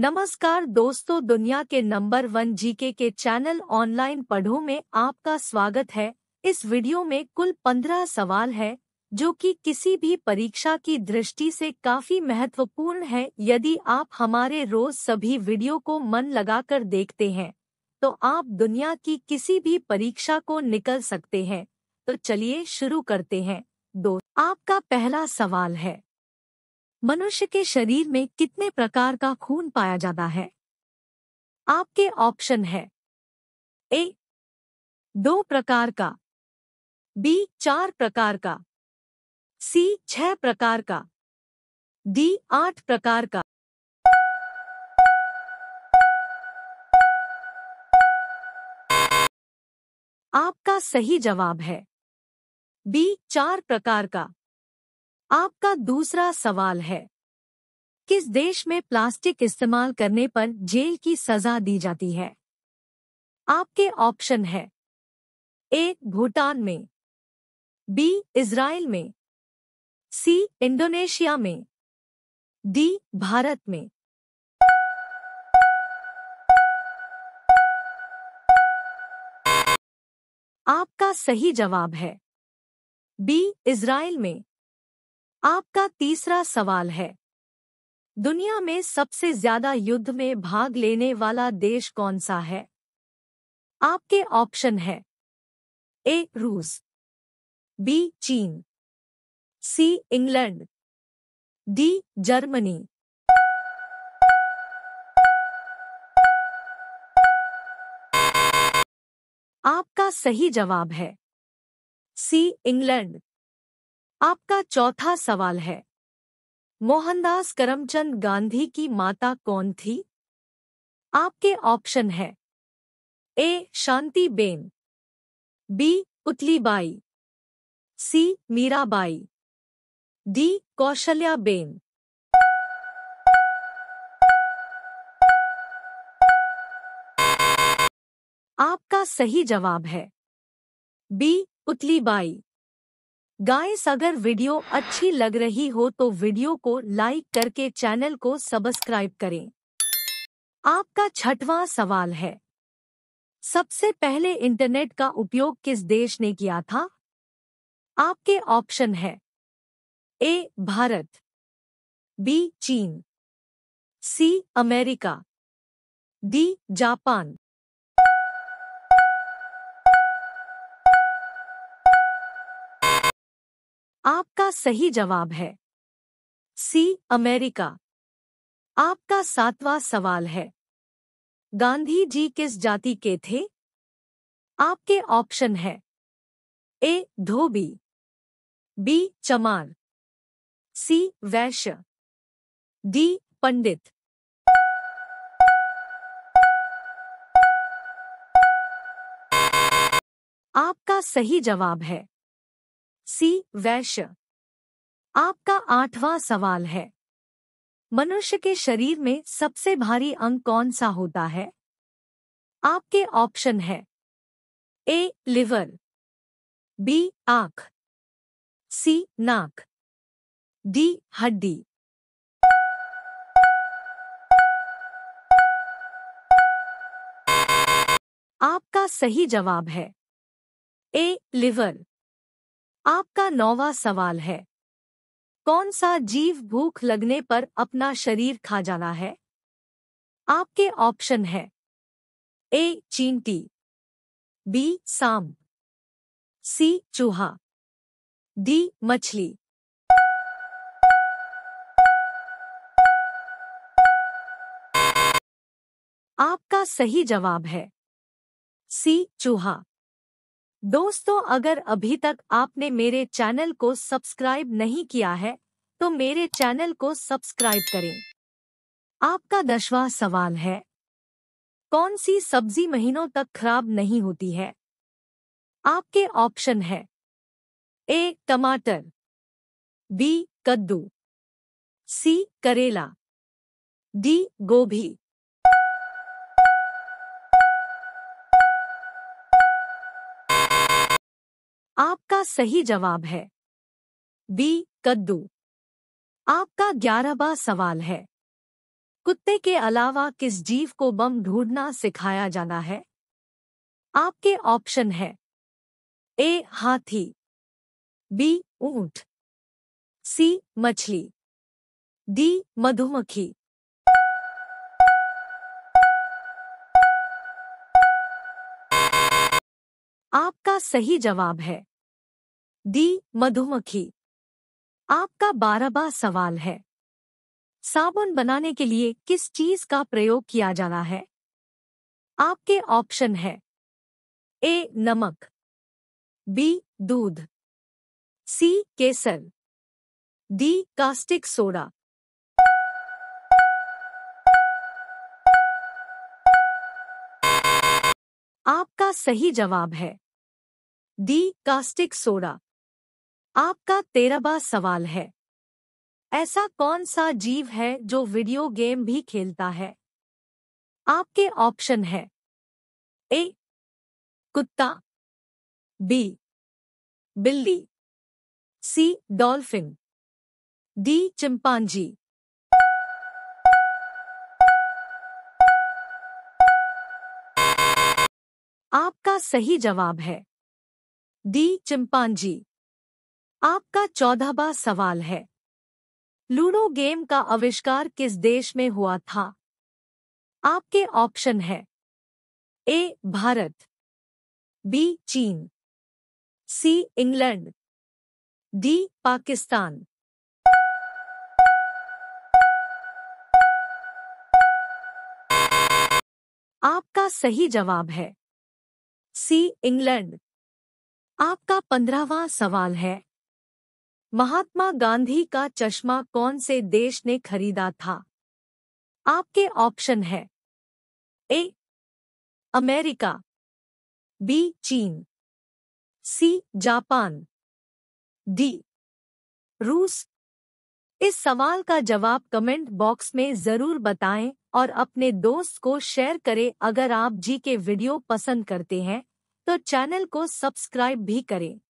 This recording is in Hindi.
नमस्कार दोस्तों दुनिया के नंबर वन जीके के चैनल ऑनलाइन पढ़ो में आपका स्वागत है इस वीडियो में कुल पंद्रह सवाल है जो कि किसी भी परीक्षा की दृष्टि से काफी महत्वपूर्ण है यदि आप हमारे रोज सभी वीडियो को मन लगाकर देखते हैं तो आप दुनिया की किसी भी परीक्षा को निकल सकते हैं तो चलिए शुरू करते हैं दो आपका पहला सवाल है मनुष्य के शरीर में कितने प्रकार का खून पाया जाता है आपके ऑप्शन है ए दो प्रकार का बी चार प्रकार का सी छह प्रकार का डी आठ प्रकार का आपका सही जवाब है बी चार प्रकार का आपका दूसरा सवाल है किस देश में प्लास्टिक इस्तेमाल करने पर जेल की सजा दी जाती है आपके ऑप्शन है ए भूटान में बी इसराइल में सी इंडोनेशिया में डी भारत में आपका सही जवाब है बी इसराइल में आपका तीसरा सवाल है दुनिया में सबसे ज्यादा युद्ध में भाग लेने वाला देश कौन सा है आपके ऑप्शन है ए रूस बी चीन सी इंग्लैंड डी जर्मनी आपका सही जवाब है सी इंग्लैंड आपका चौथा सवाल है मोहनदास करमचंद गांधी की माता कौन थी आपके ऑप्शन है A Shanti Ben B Putlibai C Mirabai D Kaushalya Ben आपका सही जवाब है बी पुतलीबाई गाइस अगर वीडियो अच्छी लग रही हो तो वीडियो को लाइक करके चैनल को सब्सक्राइब करें आपका छठवां सवाल है सबसे पहले इंटरनेट का उपयोग किस देश ने किया था आपके ऑप्शन है ए भारत बी चीन सी अमेरिका डी जापान आपका सही जवाब है सी अमेरिका आपका सातवां सवाल है गांधी जी किस जाति के थे आपके ऑप्शन है ए धोबी बी चमार सी वैश्य डी पंडित आपका सही जवाब है सी वैश्य आपका आठवां सवाल है मनुष्य के शरीर में सबसे भारी अंग कौन सा होता है आपके ऑप्शन है ए लिवर बी आंख सी नाक डी हड्डी आपका सही जवाब है ए लिवर आपका नौवा सवाल है कौन सा जीव भूख लगने पर अपना शरीर खा जाना है आपके ऑप्शन है ए चींटी बी साम सी चूहा डी मछली आपका सही जवाब है सी चूहा दोस्तों अगर अभी तक आपने मेरे चैनल को सब्सक्राइब नहीं किया है तो मेरे चैनल को सब्सक्राइब करें आपका दसवा सवाल है कौन सी सब्जी महीनों तक खराब नहीं होती है आपके ऑप्शन है ए टमाटर बी कद्दू सी करेला डी गोभी आपका सही जवाब है बी कद्दू आपका ग्यारहवा सवाल है कुत्ते के अलावा किस जीव को बम ढूंढना सिखाया जाना है आपके ऑप्शन है ए हाथी बी ऊंट सी मछली डी मधुमक्खी आपका सही जवाब है डी मधुमक्खी आपका बारहवा सवाल है साबुन बनाने के लिए किस चीज का प्रयोग किया जाना है आपके ऑप्शन है ए नमक बी दूध सी केसर डी कास्टिक सोडा आपका सही जवाब है डी कास्टिक सोडा आपका तेरहवा सवाल है ऐसा कौन सा जीव है जो वीडियो गेम भी खेलता है आपके ऑप्शन है ए कुत्ता बी बिल्ली सी डॉल्फिन डी चिंपांजी आपका सही जवाब है डी चिंपांजी आपका चौदहवा सवाल है लूडो गेम का आविष्कार किस देश में हुआ था आपके ऑप्शन है ए भारत बी चीन सी इंग्लैंड डी पाकिस्तान आपका सही जवाब है सी इंग्लैंड आपका पंद्रहवा सवाल है महात्मा गांधी का चश्मा कौन से देश ने खरीदा था आपके ऑप्शन है ए अमेरिका बी चीन सी जापान डी रूस इस सवाल का जवाब कमेंट बॉक्स में जरूर बताएं और अपने दोस्त को शेयर करें अगर आप जी के वीडियो पसंद करते हैं तो चैनल को सब्सक्राइब भी करें